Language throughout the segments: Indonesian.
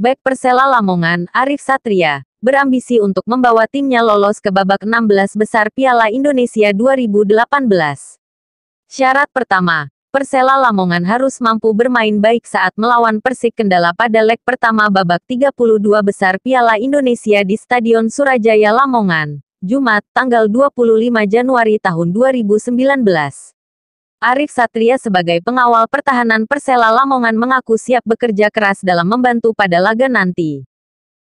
Back Persela Lamongan, Arif Satria, berambisi untuk membawa timnya lolos ke babak 16 besar Piala Indonesia 2018. Syarat pertama, Persela Lamongan harus mampu bermain baik saat melawan Persik Kendala pada leg pertama babak 32 besar Piala Indonesia di Stadion Surajaya Lamongan, Jumat, tanggal 25 Januari tahun 2019. Arif Satria sebagai pengawal pertahanan Persela Lamongan mengaku siap bekerja keras dalam membantu pada laga nanti.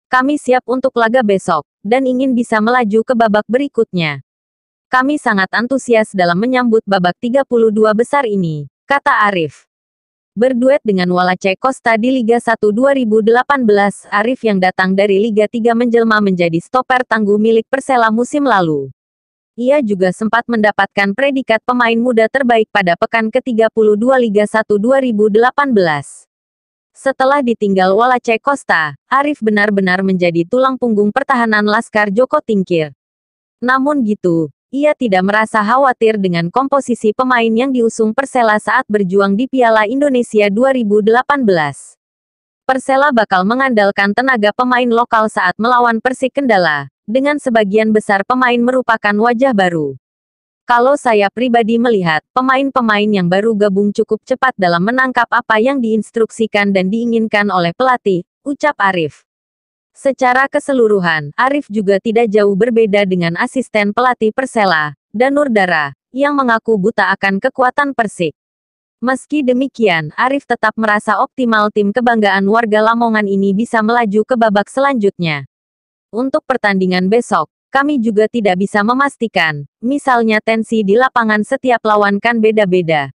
Kami siap untuk laga besok, dan ingin bisa melaju ke babak berikutnya. Kami sangat antusias dalam menyambut babak 32 besar ini, kata Arif. Berduet dengan Walace Costa di Liga 1 2018, Arif yang datang dari Liga 3 menjelma menjadi stoper tangguh milik Persela musim lalu. Ia juga sempat mendapatkan predikat pemain muda terbaik pada pekan ke-32 Liga 1 2018. Setelah ditinggal Walace Costa, Arif benar-benar menjadi tulang punggung pertahanan Laskar Joko Tingkir. Namun gitu, ia tidak merasa khawatir dengan komposisi pemain yang diusung Persela saat berjuang di Piala Indonesia 2018. Persela bakal mengandalkan tenaga pemain lokal saat melawan Persik Kendala, dengan sebagian besar pemain merupakan wajah baru. Kalau saya pribadi melihat, pemain-pemain yang baru gabung cukup cepat dalam menangkap apa yang diinstruksikan dan diinginkan oleh pelatih, ucap Arif. Secara keseluruhan, Arif juga tidak jauh berbeda dengan asisten pelatih Persela, Danur Dara, yang mengaku buta akan kekuatan Persik. Meski demikian, Arif tetap merasa optimal tim kebanggaan warga Lamongan ini bisa melaju ke babak selanjutnya. Untuk pertandingan besok, kami juga tidak bisa memastikan, misalnya tensi di lapangan setiap lawan kan beda-beda.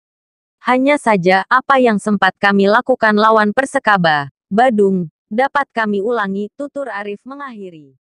Hanya saja, apa yang sempat kami lakukan lawan Persekaba, Badung, dapat kami ulangi, tutur Arif mengakhiri.